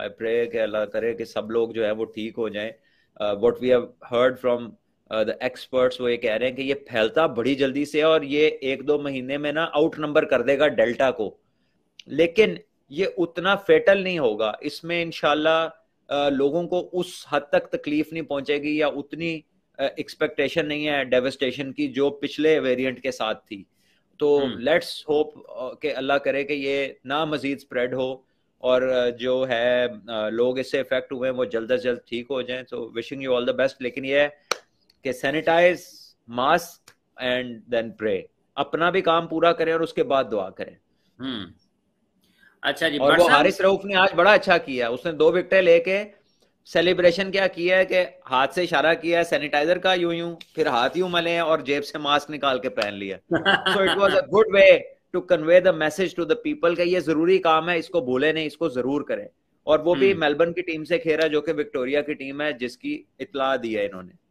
I pray के अल्लाह करे कि सब लोग जो है वो ठीक हो जाए what we have heard from the experts वो ये कह रहे हैं कि ये फैलता बड़ी जल्दी से और ये एक दो महीने में ना आउट नंबर कर देगा डेल्टा को लेकिन ये उतना फेटल नहीं होगा इसमें इनशाला uh, लोगों को उस हद तक तकलीफ नहीं पहुंचेगी या उतनी एक्सपेक्टेशन uh, नहीं है डेवेस्टेशन की जो पिछले वेरिएंट के साथ थी तो लेट्स होप के अल्लाह करे कि ये ना मजीद स्प्रेड हो और जो है लोग इससे इफेक्ट हुए हैं वो जल्द अज जल्द ठीक हो जाएं तो wishing you all the best लेकिन ये है कि sanitize mask and then pray अपना भी काम पूरा करें और उसके बाद दुआ करें हम्म। अच्छा जी और वो हारिस रऊफ ने आज बड़ा अच्छा किया उसने दो विकटे लेके सेलिब्रेशन क्या किया है कि हाथ से इशारा किया है सैनिटाइजर का यूं यूं फिर हाथ यूं मले और जेब से मास्क निकाल के पहन लिया so it was a good way to convey the message to the people का ये जरूरी काम है इसको भूले नहीं इसको जरूर करें और वो भी हम्म। मेलबर्न की टीम से खेरा जो कि विक्टोरिया की टीम है जिसकी इतला दी है इन्होंने